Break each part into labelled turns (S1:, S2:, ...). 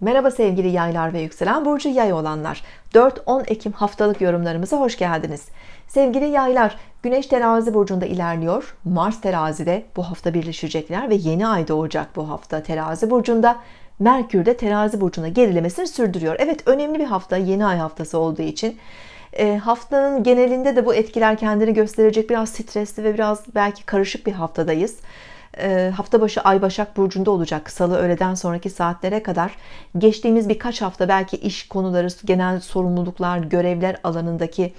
S1: Merhaba sevgili yaylar ve yükselen burcu yay olanlar. 4-10 Ekim haftalık yorumlarımıza hoş geldiniz. Sevgili yaylar, Güneş terazi burcunda ilerliyor. Mars terazide bu hafta birleşecekler ve yeni ay doğacak bu hafta terazi burcunda. Merkür de terazi burcuna gerilemesini sürdürüyor. Evet önemli bir hafta yeni ay haftası olduğu için. E, haftanın genelinde de bu etkiler kendini gösterecek biraz stresli ve biraz belki karışık bir haftadayız. Ee, hafta başı Ay Başak Burcu'nda olacak Salı öğleden sonraki saatlere kadar. Geçtiğimiz birkaç hafta belki iş konuları, genel sorumluluklar, görevler alanındaki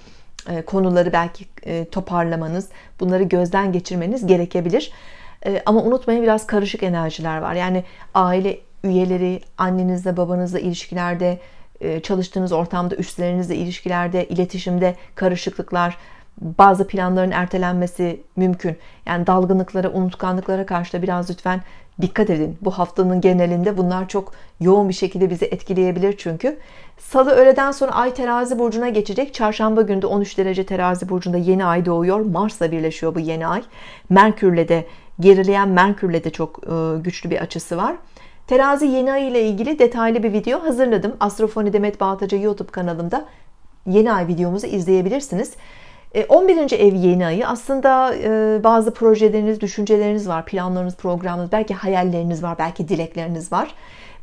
S1: e, konuları belki e, toparlamanız, bunları gözden geçirmeniz gerekebilir. E, ama unutmayın biraz karışık enerjiler var. Yani aile üyeleri, annenizle babanızla ilişkilerde, çalıştığınız ortamda üstlerinizle ilişkilerde, iletişimde karışıklıklar, bazı planların ertelenmesi mümkün. Yani dalgınlıklara, unutkanlıklara karşı da biraz lütfen dikkat edin. Bu haftanın genelinde bunlar çok yoğun bir şekilde bizi etkileyebilir çünkü. Salı öğleden sonra ay terazi burcuna geçecek. Çarşamba günü de 13 derece terazi burcunda yeni ay doğuyor. Mars'la birleşiyor bu yeni ay. Merkür'le de gerileyen Merkür'le de çok e, güçlü bir açısı var. Terazi yeni ay ile ilgili detaylı bir video hazırladım. Astrofoni Demet Bağtacı YouTube kanalımda yeni ay videomuzu izleyebilirsiniz. 11. E, ev yeni ayı aslında e, bazı projeleriniz, düşünceleriniz var, planlarınız, programınız belki hayalleriniz var, belki dilekleriniz var.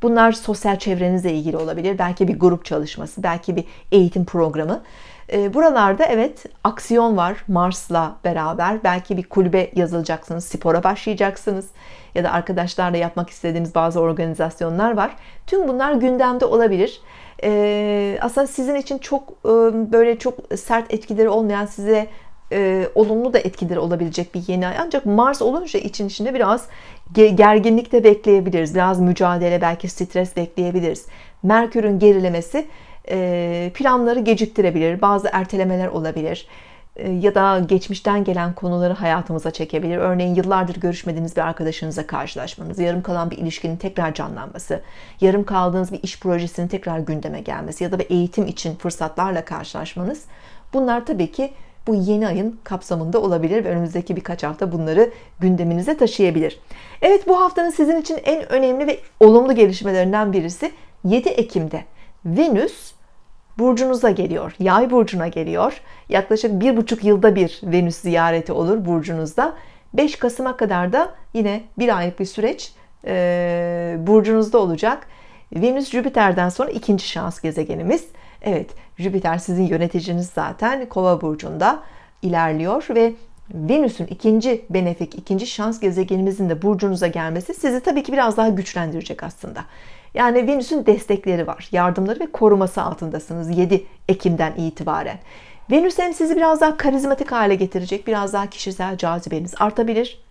S1: Bunlar sosyal çevrenizle ilgili olabilir, belki bir grup çalışması, belki bir eğitim programı. E, buralarda evet aksiyon var Mars'la beraber. Belki bir kulübe yazılacaksınız, spora başlayacaksınız ya da arkadaşlarla yapmak istediğiniz bazı organizasyonlar var. Tüm bunlar gündemde olabilir. E, aslında sizin için çok e, böyle çok sert etkileri olmayan size e, olumlu da etkileri olabilecek bir yeni ay. Ancak Mars olunca için içinde biraz gerginlik de bekleyebiliriz. Biraz mücadele, belki stres bekleyebiliriz. Merkür'ün gerilemesi e, planları geciktirebilir, bazı ertelemeler olabilir e, ya da geçmişten gelen konuları hayatımıza çekebilir. Örneğin yıllardır görüşmediğiniz bir arkadaşınıza karşılaşmanız, yarım kalan bir ilişkinin tekrar canlanması, yarım kaldığınız bir iş projesinin tekrar gündeme gelmesi ya da bir eğitim için fırsatlarla karşılaşmanız. Bunlar tabii ki bu yeni ayın kapsamında olabilir ve önümüzdeki birkaç hafta bunları gündeminize taşıyabilir. Evet bu haftanın sizin için en önemli ve olumlu gelişmelerinden birisi 7 Ekim'de Venüs burcunuza geliyor. Yay burcuna geliyor. Yaklaşık bir buçuk yılda bir Venüs ziyareti olur burcunuzda. 5 Kasım'a kadar da yine bir aylık bir süreç e, burcunuzda olacak. Venüs Jüpiter'den sonra ikinci şans gezegenimiz. Evet Jüpiter sizin yöneticiniz zaten Kova burcunda ilerliyor ve Venüs'ün ikinci benefik, ikinci şans gezegenimizin de burcunuza gelmesi sizi tabii ki biraz daha güçlendirecek aslında. Yani Venüs'ün destekleri var, yardımları ve koruması altındasınız 7 Ekim'den itibaren. Venüs hem sizi biraz daha karizmatik hale getirecek, biraz daha kişisel cazibeniz artabilir.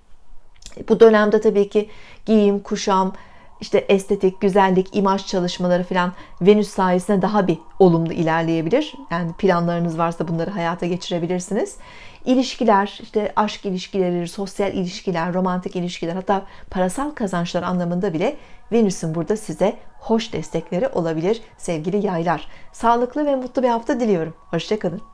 S1: Bu dönemde tabii ki giyim, kuşam, işte estetik, güzellik, imaj çalışmaları falan Venüs sayesinde daha bir olumlu ilerleyebilir. Yani planlarınız varsa bunları hayata geçirebilirsiniz. İlişkiler, işte aşk ilişkileri, sosyal ilişkiler, romantik ilişkiler hatta parasal kazançlar anlamında bile Venüs'ün burada size hoş destekleri olabilir sevgili yaylar. Sağlıklı ve mutlu bir hafta diliyorum. Hoşçakalın.